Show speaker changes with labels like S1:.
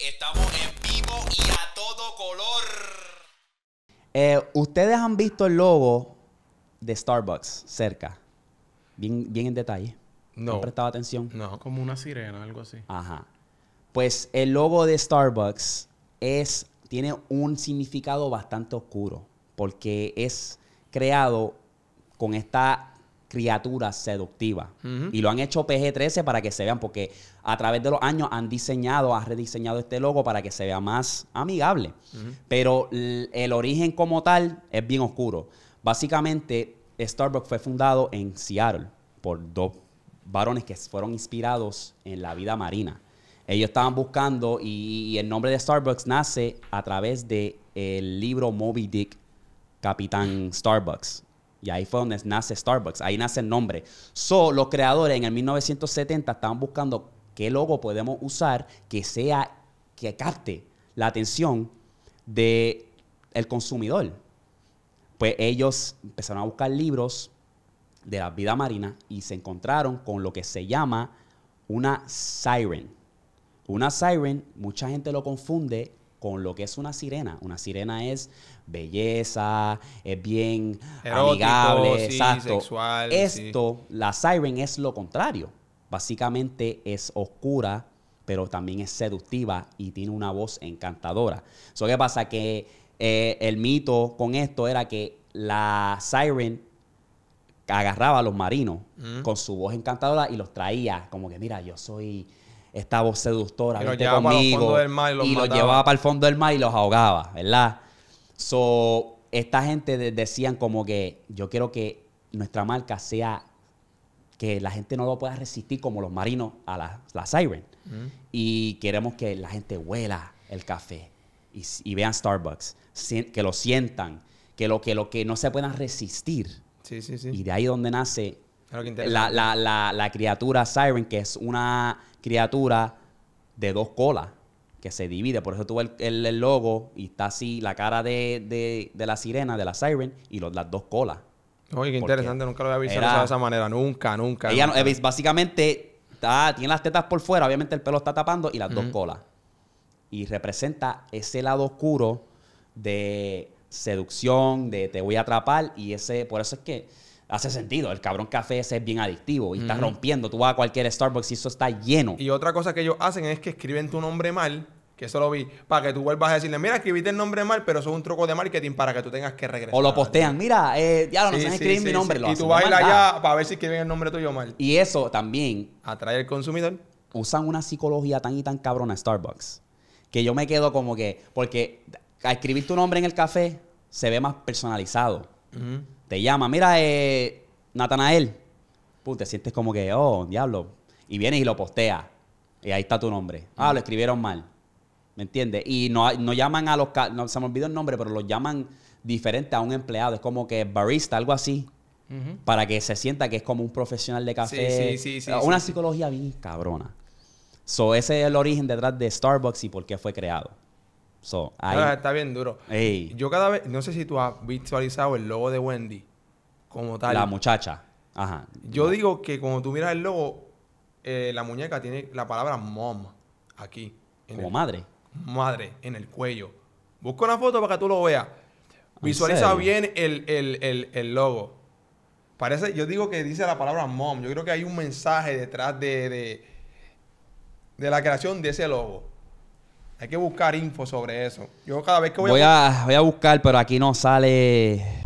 S1: Estamos en vivo y a todo color. Eh, ustedes han visto el logo de Starbucks cerca. Bien, bien en detalle. No. ¿Han prestado atención? No. Como una sirena, o algo así. Ajá. Pues el logo de Starbucks es, tiene un significado bastante oscuro. Porque es creado con esta criaturas seductiva Y lo han hecho PG-13 para que se vean, porque a través de los años han diseñado, han rediseñado este logo para que se vea más amigable. Pero el origen como tal es bien oscuro. Básicamente, Starbucks fue fundado en Seattle por dos varones que fueron inspirados en la vida marina. Ellos estaban buscando y, el nombre de Starbucks nace a través del libro Moby Dick, Capitán Starbucks y ahí fue donde nace Starbucks, ahí nace el nombre. So, los creadores en el 1970 estaban buscando qué logo podemos usar que sea, que capte la atención del el consumidor. Pues ellos empezaron a buscar libros de la vida marina y se encontraron con lo que se llama una siren. Una siren, mucha gente lo confunde con lo que es una sirena. Una sirena es belleza, es bien amigable, exacto. Sexual, Esto, la siren es lo contrario. Básicamente es oscura, pero también es seductiva y tiene una voz encantadora. Eso que pasa que eh, el mito con esto era que la siren agarraba a los marinos mm. con su voz encantadora y los traía como que mira yo soy esta voz seductora, y los, llevaba para el fondo del mar y los ahogaba, ¿verdad? So, esta gente decían como que yo quiero que nuestra marca sea que la gente no lo pueda resistir como los marinos a la, siren. Mm. Y queremos que la gente huela el café y, vean Starbucks, que lo sientan, que lo que, lo que no se puedan resistir. Y de ahí donde nace
S2: la,
S1: criatura siren, que es una criatura de dos colas que se divide. Por eso tuvo el, el, logo y está así la cara de, la sirena, de la siren, y las dos colas. Oye, qué interesante, nunca lo había visto de esa manera, nunca, nunca. Ella eh, básicamente tiene las tetas por fuera, obviamente el pelo está tapando y las dos colas. Y representa ese lado oscuro de seducción, de te voy a atrapar, y ese, por eso es que hace sentido. El cabrón café ese es bien adictivo y está rompiendo. Tú vas a cualquier Starbucks y eso está lleno. Y otra cosa que ellos hacen es que escriben tu nombre mal.
S2: Que eso lo vi, para que tú vuelvas a decirle, mira, escribiste el nombre mal, pero eso es un truco de marketing para que tú tengas que regresar.
S1: O lo postean, mira, eh, ya no saben escribir mi nombre. Lo y tú bailas allá
S2: para ver si escriben el nombre tuyo mal.
S1: Y eso también. Atrae al consumidor. Usan una psicología tan y tan cabrona Starbucks. Que yo me quedo como que, porque escribir tu nombre en el café se ve más personalizado te llama, mira, eh, Natanael, te sientes como que, oh, diablo, y vienes y lo postea. y ahí está tu nombre. Ah, lo escribieron mal, ¿me entiendes? Y no, llaman a los, no, se me olvidó el nombre, pero lo llaman diferente a un empleado, es como que barista, algo así. Para que se sienta que es como un profesional de café. Sí, sí, sí, Una psicología bien cabrona. So, ese es el origen detrás de Starbucks y por qué fue creado. Ah, está bien duro. Yo cada vez, no sé si tú has visualizado
S2: el logo de Wendy como tal. La
S1: muchacha. Yo
S2: digo que cuando tú miras el logo, eh, la muñeca tiene la palabra mom aquí. como madre. Madre, en el cuello. Busca una foto para que tú lo veas.
S1: Visualiza bien
S2: el, logo. Parece, yo digo que dice la palabra mom. Yo creo que hay un mensaje detrás de, de la creación de ese logo. Hay que buscar info sobre eso. Yo cada vez que voy, a...
S1: Voy a buscar, pero aquí no sale...